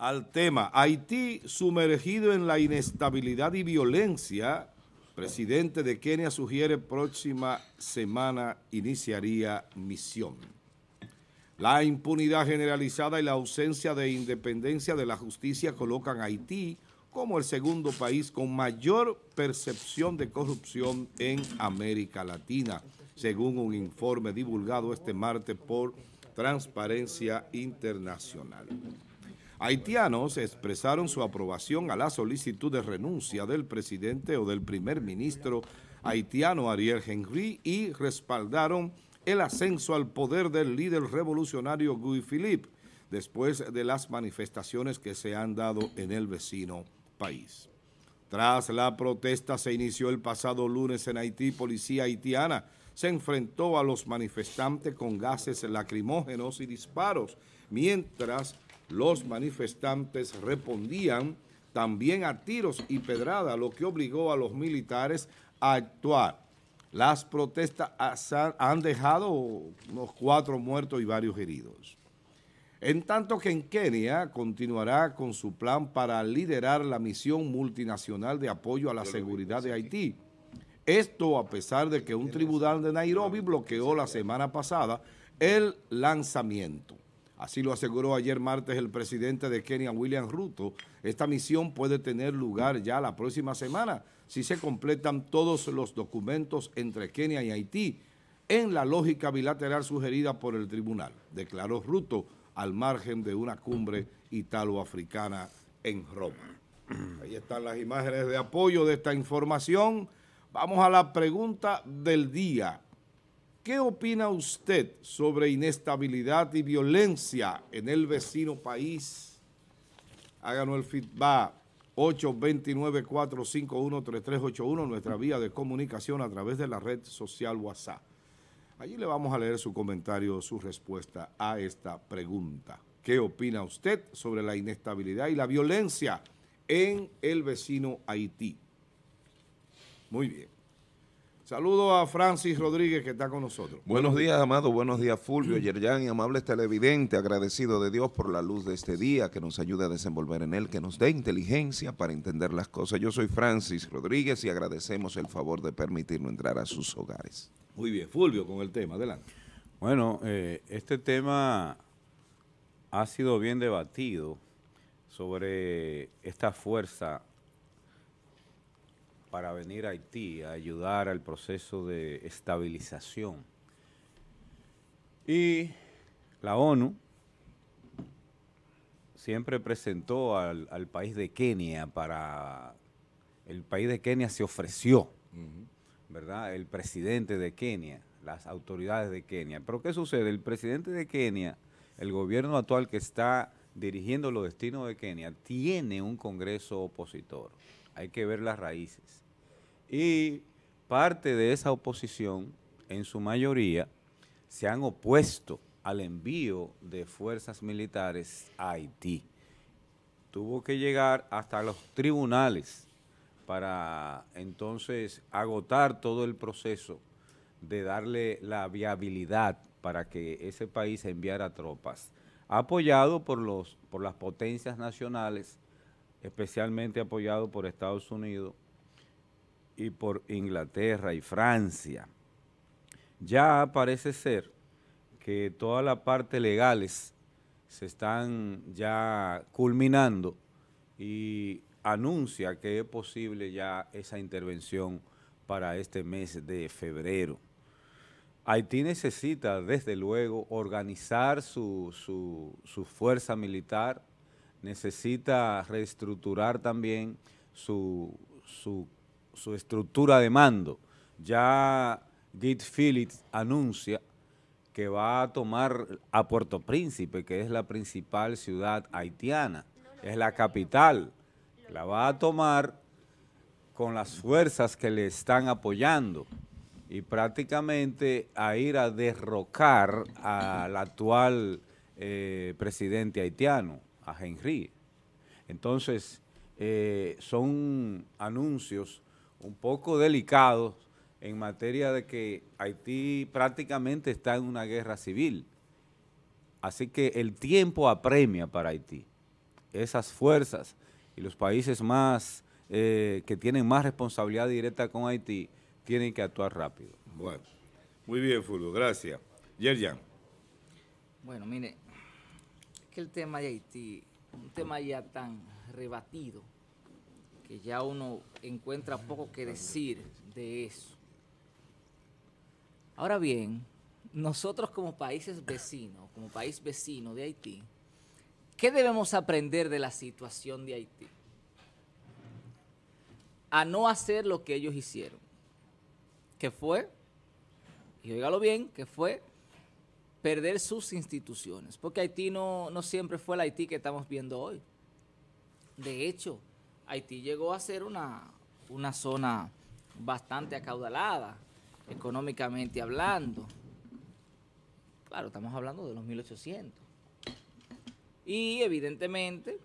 al tema. Haití sumergido en la inestabilidad y violencia. Presidente de Kenia sugiere próxima semana iniciaría misión. La impunidad generalizada y la ausencia de independencia de la justicia colocan a Haití como el segundo país con mayor percepción de corrupción en América Latina, según un informe divulgado este martes por Transparencia Internacional haitianos expresaron su aprobación a la solicitud de renuncia del presidente o del primer ministro haitiano Ariel Henry y respaldaron el ascenso al poder del líder revolucionario Guy Philippe después de las manifestaciones que se han dado en el vecino país. Tras la protesta se inició el pasado lunes en Haití, policía haitiana se enfrentó a los manifestantes con gases lacrimógenos y disparos, mientras los manifestantes respondían también a tiros y pedradas, lo que obligó a los militares a actuar. Las protestas han dejado unos cuatro muertos y varios heridos. En tanto que en Kenia continuará con su plan para liderar la misión multinacional de apoyo a la seguridad de Haití. Esto a pesar de que un tribunal de Nairobi bloqueó la semana pasada el lanzamiento. Así lo aseguró ayer martes el presidente de Kenia, William Ruto. Esta misión puede tener lugar ya la próxima semana si se completan todos los documentos entre Kenia y Haití en la lógica bilateral sugerida por el tribunal, declaró Ruto al margen de una cumbre italoafricana en Roma. Ahí están las imágenes de apoyo de esta información. Vamos a la pregunta del día. ¿Qué opina usted sobre inestabilidad y violencia en el vecino país? Háganos el feedback 829-451-3381, nuestra vía de comunicación a través de la red social WhatsApp. Allí le vamos a leer su comentario, su respuesta a esta pregunta. ¿Qué opina usted sobre la inestabilidad y la violencia en el vecino Haití? Muy bien. Saludo a Francis Rodríguez que está con nosotros. Buenos días, Amado. Buenos días, Fulvio, Yerjan y amables televidentes. Agradecido de Dios por la luz de este día que nos ayude a desenvolver en él, que nos dé inteligencia para entender las cosas. Yo soy Francis Rodríguez y agradecemos el favor de permitirnos entrar a sus hogares. Muy bien, Fulvio, con el tema. Adelante. Bueno, eh, este tema ha sido bien debatido sobre esta fuerza para venir a Haití a ayudar al proceso de estabilización. Y la ONU siempre presentó al, país de Kenia para... El país de Kenia se ofreció, ¿verdad? El presidente de Kenia, las autoridades de Kenia. Pero ¿qué sucede? El presidente de Kenia, el gobierno actual que está dirigiendo los destinos de Kenia, tiene un Congreso opositor hay que ver las raíces. Y parte de esa oposición, en su mayoría, se han opuesto al envío de fuerzas militares a Haití. Tuvo que llegar hasta los tribunales para entonces agotar todo el proceso de darle la viabilidad para que ese país enviara tropas, apoyado por, los, por las potencias nacionales especialmente apoyado por Estados Unidos y por Inglaterra y Francia. Ya parece ser que todas las parte legales se están ya culminando y anuncia que es posible ya esa intervención para este mes de febrero. Haití necesita, desde luego, organizar su, su fuerza militar, necesita reestructurar también su, su, estructura de mando. Ya Git Phillips anuncia que va a tomar a Puerto Príncipe, que es la principal ciudad haitiana, es la capital. La va a tomar con las fuerzas que le están apoyando y prácticamente a ir a derrocar al actual eh, presidente haitiano. Henry. Entonces, eh, son anuncios un poco delicados en materia de que Haití prácticamente está en una guerra civil. Así que el tiempo apremia para Haití. Esas fuerzas y los países más eh, que tienen más responsabilidad directa con Haití tienen que actuar rápido. Bueno, muy bien, Fulvio, gracias. Yerjan. Bueno, mire, el tema de Haití, un tema ya tan rebatido, que ya uno encuentra poco que decir de eso. Ahora bien, nosotros como países vecinos, como país vecino de Haití, ¿qué debemos aprender de la situación de Haití? A no hacer lo que ellos hicieron, ¿Qué fue, y oígalo bien, que fue perder sus instituciones, porque Haití no, siempre fue el Haití que estamos viendo hoy. De hecho, Haití llegó a ser una, una zona bastante acaudalada, económicamente hablando. Claro, estamos hablando de los 1800. Y evidentemente,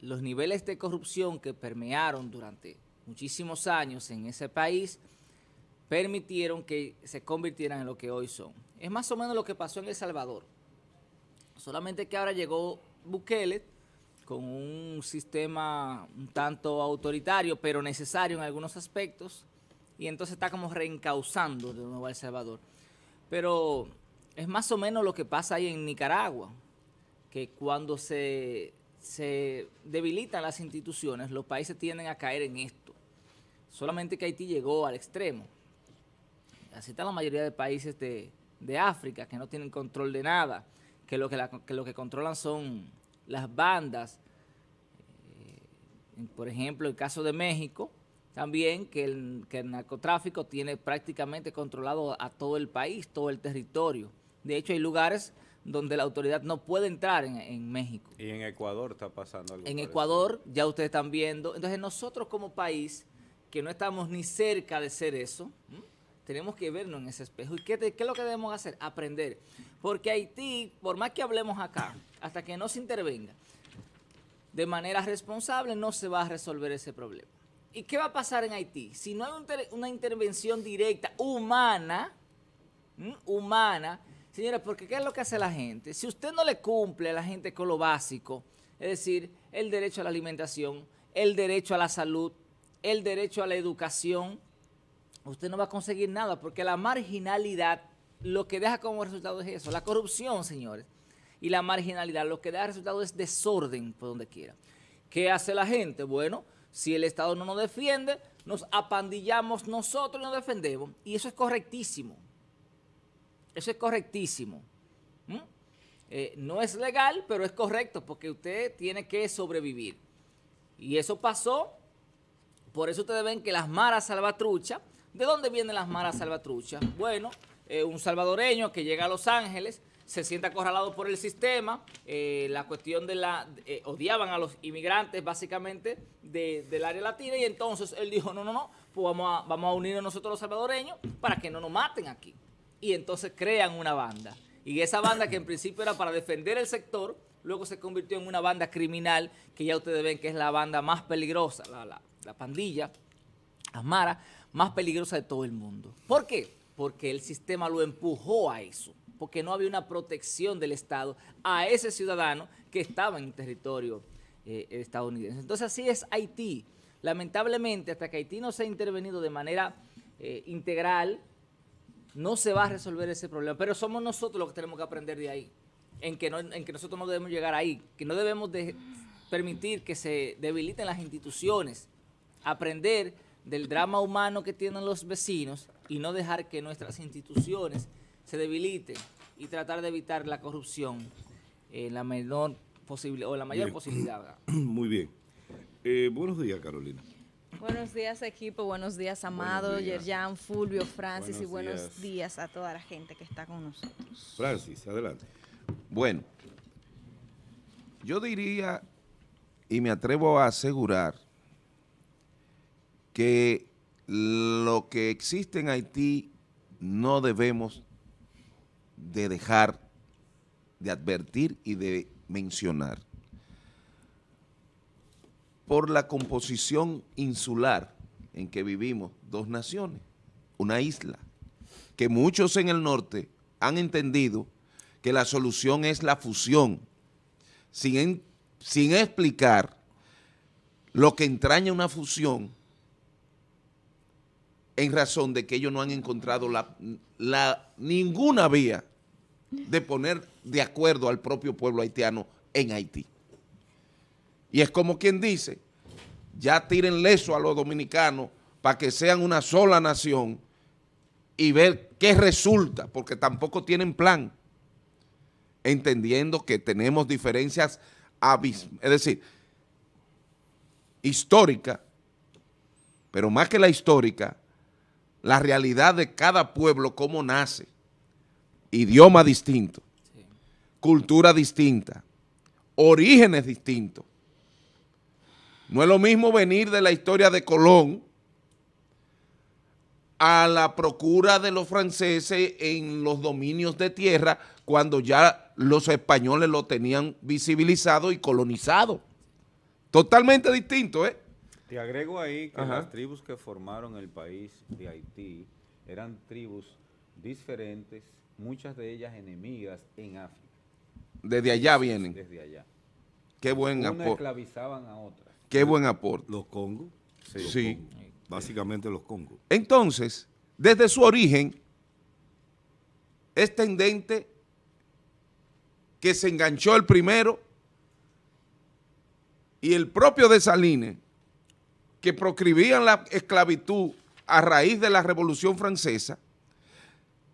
los niveles de corrupción que permearon durante muchísimos años en ese país permitieron que se convirtieran en lo que hoy son. Es más o menos lo que pasó en El Salvador. Solamente que ahora llegó Bukele con un sistema un tanto autoritario, pero necesario en algunos aspectos, y entonces está como reencauzando de nuevo a El Salvador. Pero es más o menos lo que pasa ahí en Nicaragua, que cuando se, se debilitan las instituciones, los países tienden a caer en esto. Solamente que Haití llegó al extremo así está la mayoría de países de, África, que no tienen control de nada, que lo que, lo que controlan son las bandas. Eh, por ejemplo, el caso de México, también que el, narcotráfico tiene prácticamente controlado a todo el país, todo el territorio. De hecho, hay lugares donde la autoridad no puede entrar en, México. Y en Ecuador está pasando algo. En Ecuador ya ustedes están viendo. Entonces nosotros como país, que no estamos ni cerca de ser eso, tenemos que vernos en ese espejo. ¿Y qué, es lo que debemos hacer? Aprender. Porque Haití, por más que hablemos acá, hasta que no se intervenga de manera responsable, no se va a resolver ese problema. ¿Y qué va a pasar en Haití? Si no hay una intervención directa, humana, humana, señores, porque ¿qué es lo que hace la gente? Si usted no le cumple a la gente con lo básico, es decir, el derecho a la alimentación, el derecho a la salud, el derecho a la educación, usted no va a conseguir nada, porque la marginalidad lo que deja como resultado es eso, la corrupción, señores. Y la marginalidad lo que da resultado es desorden por donde quiera. ¿Qué hace la gente? Bueno, si el Estado no nos defiende, nos apandillamos nosotros y nos defendemos. Y eso es correctísimo. Eso es correctísimo. ¿Mm? Eh, no es legal, pero es correcto, porque usted tiene que sobrevivir. Y eso pasó, por eso ustedes ven que las maras salvatruchas ¿De dónde vienen las malas salvatruchas? Bueno, eh, un salvadoreño que llega a Los Ángeles, se siente acorralado por el sistema, eh, la cuestión de la... Eh, odiaban a los inmigrantes básicamente del área latina y entonces él dijo, no, no, no, pues vamos a, vamos a unirnos nosotros los salvadoreños para que no nos maten aquí. Y entonces crean una banda. Y esa banda que en principio era para defender el sector, luego se convirtió en una banda criminal que ya ustedes ven que es la banda más peligrosa, la pandilla Amara más peligrosa de todo el mundo. ¿Por qué? Porque el sistema lo empujó a eso, porque no había una protección del Estado a ese ciudadano que estaba en territorio eh, estadounidense. Entonces así es Haití. Lamentablemente, hasta que Haití no se ha intervenido de manera eh, integral, no se va a resolver ese problema. Pero somos nosotros los que tenemos que aprender de ahí, en que, nosotros no debemos llegar ahí, que no debemos permitir que se debiliten las instituciones, aprender del drama humano que tienen los vecinos y no dejar que nuestras instituciones se debiliten y tratar de evitar la corrupción en la menor posible o la mayor posibilidad. Muy bien. Eh, buenos días, Carolina. Buenos días, equipo. Buenos días, Amado, Yerjan, Fulvio, Francis y buenos días a toda la gente que está con nosotros. Francis, adelante. Bueno, yo diría y me atrevo a asegurar que lo que existe en Haití no debemos de dejar de advertir y de mencionar. Por la composición insular en que vivimos, dos naciones, una isla, que muchos en el norte han entendido que la solución es la fusión, sin, sin explicar lo que entraña una fusión en razón de que ellos no han encontrado la, ninguna vía de poner de acuerdo al propio pueblo haitiano en Haití. Y es como quien dice, ya tiren leso a los dominicanos para que sean una sola nación y ver qué resulta, porque tampoco tienen plan, entendiendo que tenemos diferencias es decir, histórica, pero más que la histórica, la realidad de cada pueblo, cómo nace. Idioma distinto, cultura distinta, orígenes distintos. No es lo mismo venir de la historia de Colón a la procura de los franceses en los dominios de tierra cuando ya los españoles lo tenían visibilizado y colonizado. Totalmente distinto, ¿eh? Te agrego ahí que las tribus que formaron el país de Haití eran tribus diferentes, muchas de ellas enemigas en África. Desde allá vienen. Desde allá. Qué buen aporte. esclavizaban a otras. Qué buen aporte. Los congos. Sí. Básicamente los congos. Entonces, desde su origen, es tendente que se enganchó el primero y el propio de Salines que proscribían la esclavitud a raíz de la Revolución Francesa,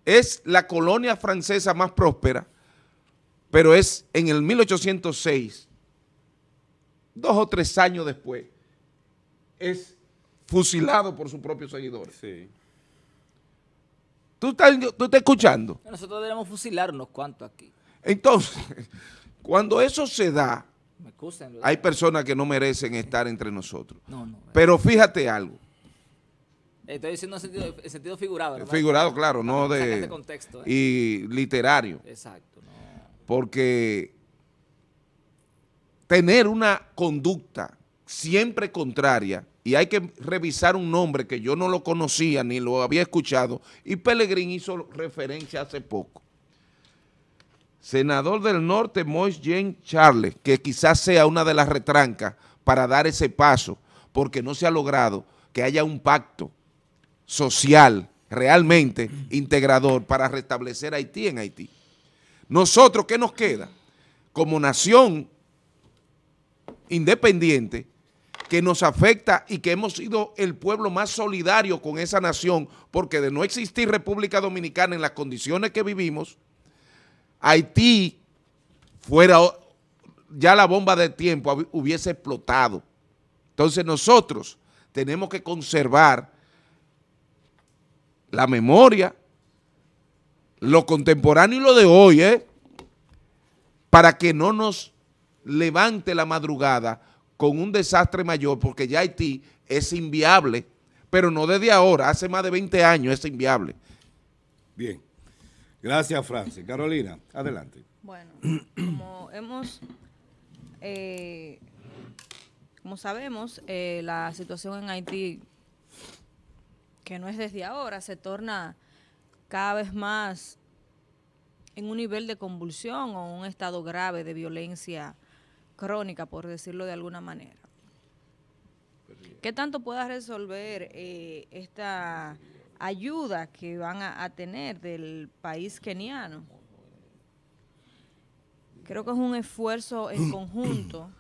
es la colonia francesa más próspera, pero es en el 1806, dos o tres años después, es fusilado por sus propios seguidores. ¿Tú estás, escuchando? Nosotros debemos fusilarnos ¿cuánto aquí. Entonces, cuando eso se da, hay personas que no merecen estar entre nosotros. Pero fíjate algo. Eh, estoy diciendo en sentido, figurado. Figurado, claro, no de... Contexto, ¿eh? Y literario. Exacto. Porque tener una conducta siempre contraria y hay que revisar un nombre que yo no lo conocía ni lo había escuchado y Pelegrín hizo referencia hace poco senador del norte Mois Jean Charles, que quizás sea una de las retrancas para dar ese paso, porque no se ha logrado que haya un pacto social realmente integrador para restablecer Haití en Haití. Nosotros, ¿qué nos queda? Como nación independiente, que nos afecta y que hemos sido el pueblo más solidario con esa nación, porque de no existir República Dominicana en las condiciones que vivimos, Haití fuera ya la bomba de tiempo hubiese explotado. Entonces nosotros tenemos que conservar la memoria, lo contemporáneo y lo de hoy, ¿eh? para que no nos levante la madrugada con un desastre mayor, porque ya Haití es inviable, pero no desde ahora, hace más de 20 años es inviable. Bien. Gracias, Francis. Carolina, adelante. Bueno, como hemos, eh, como sabemos, eh, la situación en Haití, que no es desde ahora, se torna cada vez más en un nivel de convulsión o un estado grave de violencia crónica, por decirlo de alguna manera. ¿Qué tanto pueda resolver eh, esta ayuda que van a, tener del país keniano. Creo que es un esfuerzo en conjunto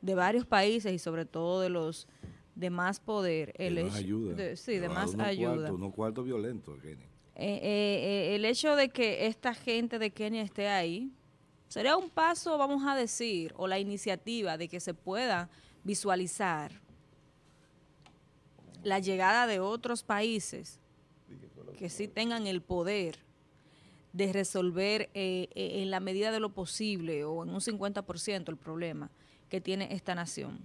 de varios países y sobre todo de los de más poder. El de sí, de más ayuda. uno cuarto violento. Eh, eh, eh, el hecho de que esta gente de Kenia esté ahí sería un paso, vamos a decir, o la iniciativa de que se pueda visualizar la llegada de otros países que sí tengan el poder de resolver eh, eh, en la medida de lo posible o en un 50% el problema que tiene esta nación.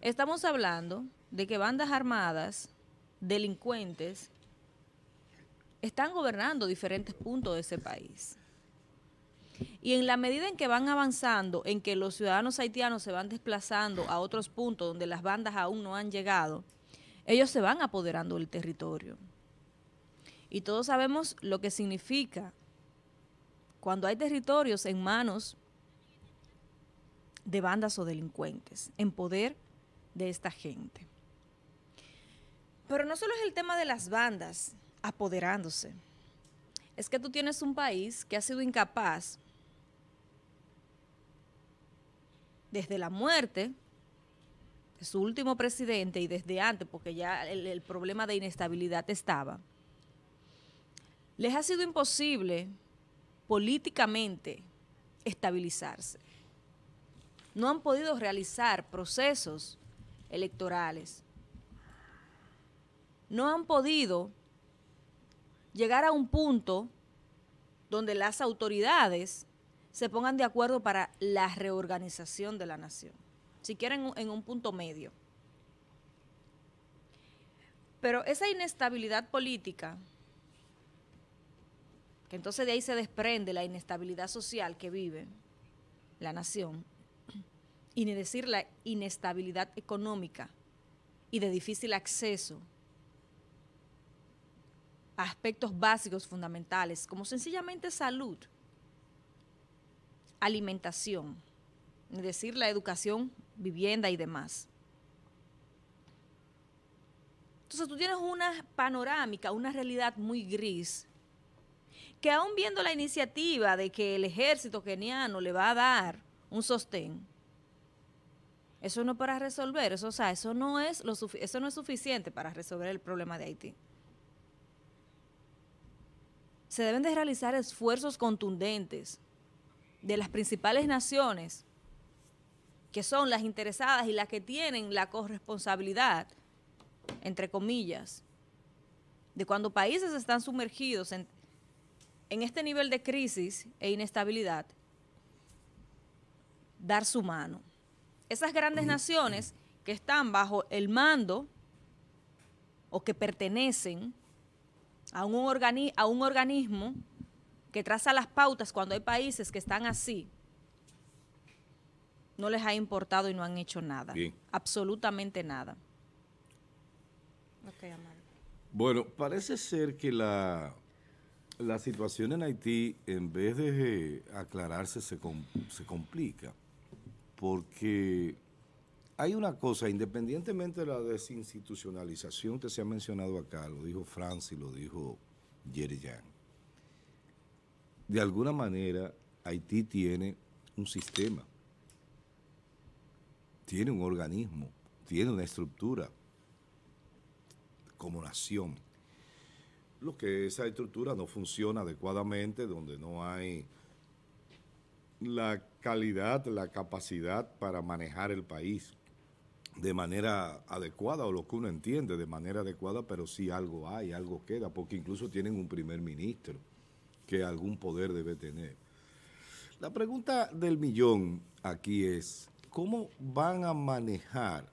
Estamos hablando de que bandas armadas, delincuentes, están gobernando diferentes puntos de ese país. Y en la medida en que van avanzando, en que los ciudadanos haitianos se van desplazando a otros puntos donde las bandas aún no han llegado, ellos se van apoderando del territorio. Y todos sabemos lo que significa cuando hay territorios en manos de bandas o delincuentes, en poder de esta gente. Pero no solo es el tema de las bandas apoderándose, es que tú tienes un país que ha sido incapaz desde la muerte su último presidente y desde antes, porque ya el, problema de inestabilidad estaba, les ha sido imposible políticamente estabilizarse. No han podido realizar procesos electorales. No han podido llegar a un punto donde las autoridades se pongan de acuerdo para la reorganización de la nación siquiera en un, en un punto medio. Pero esa inestabilidad política, que entonces de ahí se desprende la inestabilidad social que vive la nación, y ni decir la inestabilidad económica y de difícil acceso a aspectos básicos fundamentales, como sencillamente salud, alimentación, ni decir la educación vivienda y demás. Entonces tú tienes una panorámica, una realidad muy gris, que aún viendo la iniciativa de que el ejército keniano le va a dar un sostén, eso no para resolver, eso, o sea, eso no es eso no es suficiente para resolver el problema de Haití. Se deben de realizar esfuerzos contundentes de las principales naciones que son las interesadas y las que tienen la corresponsabilidad, entre comillas, de cuando países están sumergidos en, este nivel de crisis e inestabilidad, dar su mano. Esas grandes naciones que están bajo el mando o que pertenecen a un, a un organismo que traza las pautas cuando hay países que están así, no les ha importado y no han hecho nada. Absolutamente nada. bueno, parece ser que la, la situación en Haití, en vez de eh, aclararse, se, se complica. Porque hay una cosa, independientemente de la desinstitucionalización que se ha mencionado acá, lo dijo y lo dijo Yerian. De alguna manera, Haití tiene un sistema tiene un organismo, tiene una estructura como nación. Lo que esa estructura no funciona adecuadamente, donde no hay la calidad, la capacidad para manejar el país de manera adecuada o lo que uno entiende de manera adecuada, pero sí algo hay, algo queda, porque incluso tienen un primer ministro que algún poder debe tener. La pregunta del millón aquí es, ¿Cómo van a manejar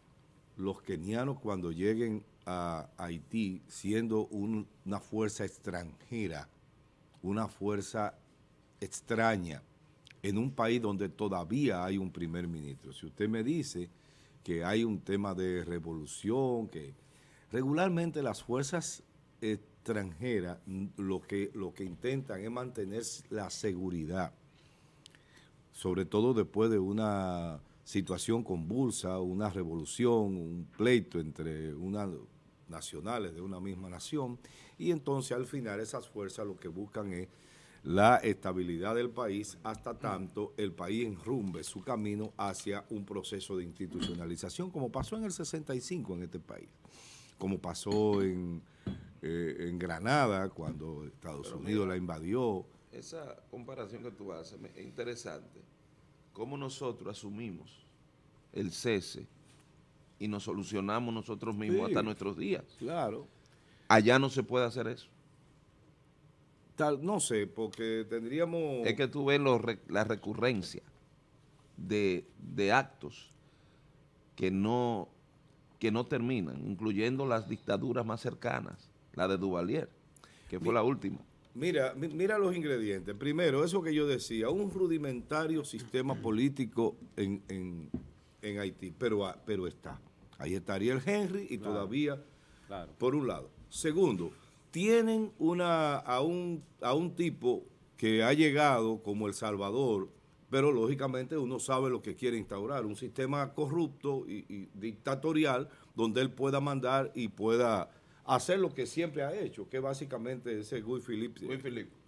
los kenianos cuando lleguen a Haití siendo una fuerza extranjera, una fuerza extraña, en un país donde todavía hay un primer ministro? Si usted me dice que hay un tema de revolución, que regularmente las fuerzas extranjeras lo que, lo que intentan es mantener la seguridad, sobre todo después de una situación convulsa, una revolución, un pleito entre unas nacionales de una misma nación, y entonces al final esas fuerzas lo que buscan es la estabilidad del país hasta tanto el país enrumbe su camino hacia un proceso de institucionalización, como pasó en el 65 en este país, como pasó en, eh, en Granada cuando Estados Unidos la invadió. Esa comparación que tú haces es interesante cómo nosotros asumimos el cese y nos solucionamos nosotros mismos hasta nuestros días. Claro. Allá no se puede hacer eso. Tal, no sé, porque tendríamos... Es que tú ves la recurrencia de, de actos que no, que no terminan, incluyendo las dictaduras más cercanas, la de Duvalier, que fue la última. Mira, mira los ingredientes. Primero, eso que yo decía, un rudimentario sistema político en, en, Haití, pero, ah, pero está. Ahí estaría el Henry y todavía, por un lado. Segundo, tienen una, a, un, a un tipo que ha llegado como El Salvador, pero lógicamente uno sabe lo que quiere instaurar, un sistema corrupto y dictatorial donde él pueda mandar y pueda hacer lo que siempre ha hecho, que básicamente es el Guy Philippe. Guy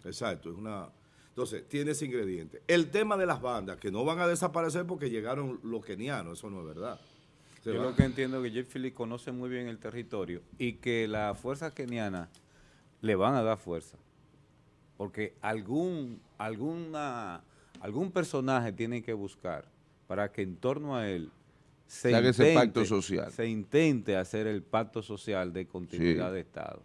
Exacto, es una... Entonces, tiene ese ingrediente. El tema de las bandas, que no van a desaparecer porque llegaron los kenianos, eso no es verdad. Yo lo que entiendo es que Jeff Philip conoce muy bien el territorio y que las fuerzas kenianas le van a dar fuerza. Porque algún, algún personaje tienen que buscar para que en torno a él se intente, hacer el pacto social de continuidad de Estado.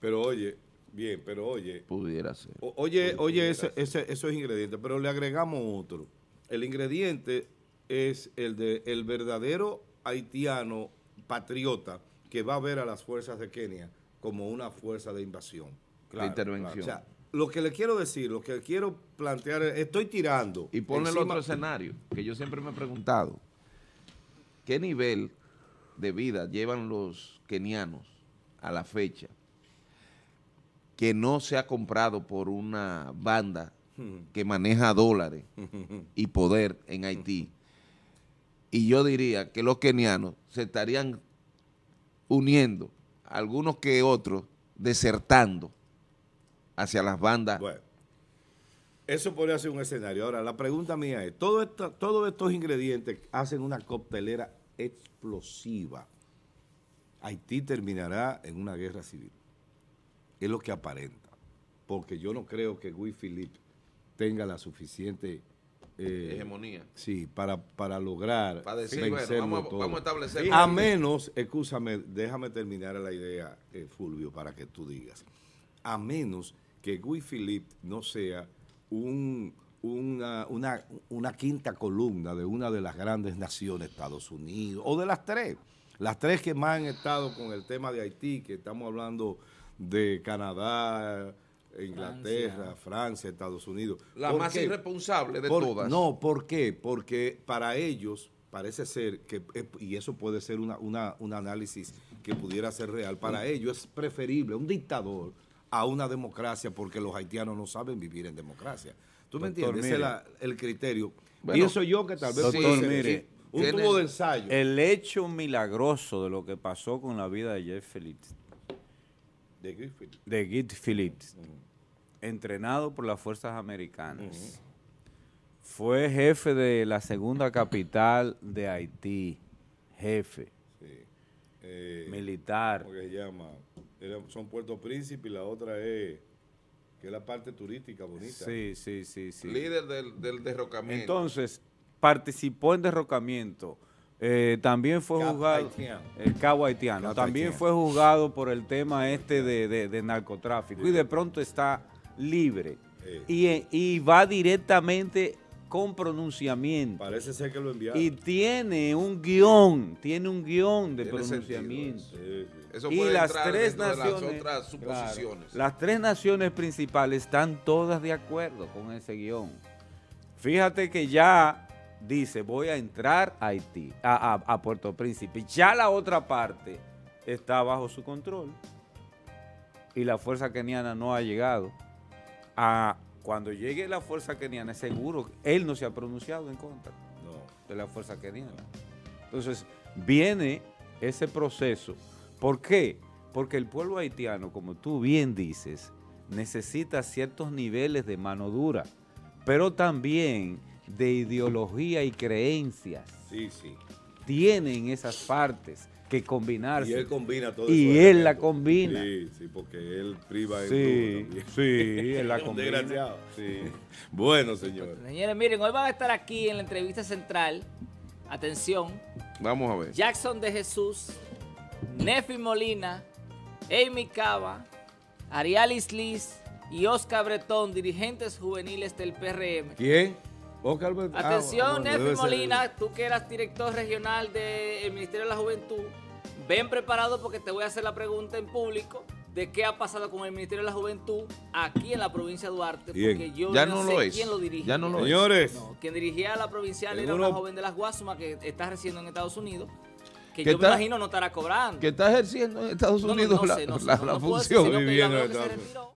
Pero oye, bien, pero oye. Pudiera ser. oye, oye ese, es ingrediente. pero le agregamos otro. El ingrediente es el de el verdadero haitiano patriota que va a ver a las fuerzas de Kenia como una fuerza de invasión. de intervención. O sea, lo que le quiero decir, lo que quiero plantear, estoy tirando. Y ponle el otro escenario, que yo siempre me he preguntado. ¿Qué nivel de vida llevan los kenianos a la fecha que no se ha comprado por una banda que maneja dólares y poder en Haití? Y yo diría que los kenianos se estarían uniendo, algunos que otros, desertando hacia las bandas eso podría ser un escenario. Ahora, la pregunta mía es, todos estos ingredientes hacen una coctelera explosiva. Haití terminará en una guerra civil. Es lo que aparenta. Porque yo no creo que Guy Philippe tenga la suficiente... Eh, hegemonía. Sí, para, lograr para a A menos, escúchame, déjame terminar la idea, eh, Fulvio, para que tú digas. A menos que Guy Philippe no sea un, una, una, quinta columna de una de las grandes naciones, Estados Unidos, o de las tres, las tres que más han estado con el tema de Haití, que estamos hablando de Canadá, Inglaterra, Francia, Estados Unidos. La más irresponsable de todas. No, ¿por qué? Porque para ellos parece ser que, eh, y eso puede ser una, una, un análisis que pudiera ser real, para mm. ellos es preferible un dictador a una democracia porque los haitianos no saben vivir en democracia. ¿Tú me entiendes? Ese es el criterio. Y eso yo que tal vez un tubo de ensayo. El hecho milagroso de lo que pasó con la vida de Jeff Phillips. De Git Phillips. De Phillips. Entrenado por las fuerzas americanas. fue jefe de la segunda capital de Haití, jefe, eh, militar. llama? son Puerto Príncipe y la otra es que es la parte turística bonita. Sí, sí, sí, sí. Líder del, derrocamiento. Entonces, participó en derrocamiento. Eh, también fue juzgado el eh, cabo haitiano. también fue juzgado por el tema este de, narcotráfico. Y de pronto está libre. Y, y va directamente con pronunciamiento. Parece ser que lo enviaron. Y tiene un guión, tiene un guión de pronunciamiento. Eso puede y las tres naciones, las otras suposiciones. las tres naciones principales están todas de acuerdo con ese guión. Fíjate que ya dice, voy a entrar a Haití, a Puerto Príncipe. Ya la otra parte está bajo su control y la fuerza keniana no ha llegado a cuando llegue la fuerza keniana, seguro él no se ha pronunciado en contra de la fuerza keniana. Entonces, viene ese proceso. ¿Por qué? Porque el pueblo haitiano, como tú bien dices, necesita ciertos niveles de mano dura, pero también de ideología y creencias. Sí, sí. Tienen esas partes que combinarse. Y él combina todo Y él la combina. Sí, sí, porque él priva en todo Sí, él la combina. Bueno, señores. Señores, miren, hoy van a estar aquí en la entrevista central. Atención. Vamos a ver. Jackson de Jesús, Nefi Molina, Amy Cava, Arialis Liz y Oscar Bretón, dirigentes juveniles del PRM. ¿Quién? Oscar Bretón. Ah, Atención, Nefi Molina, tú que eras director regional del Ministerio de la Juventud ven preparado porque te voy a hacer la pregunta en público de qué ha pasado con el Ministerio de la Juventud aquí en la provincia de Duarte, porque yo no, sé quién lo dirige. Ya Señores. quien dirigía la provincial era una joven de las Guasumas que está residiendo en Estados Unidos. Que, yo me imagino no estará cobrando. Que está ejerciendo en Estados Unidos la, función.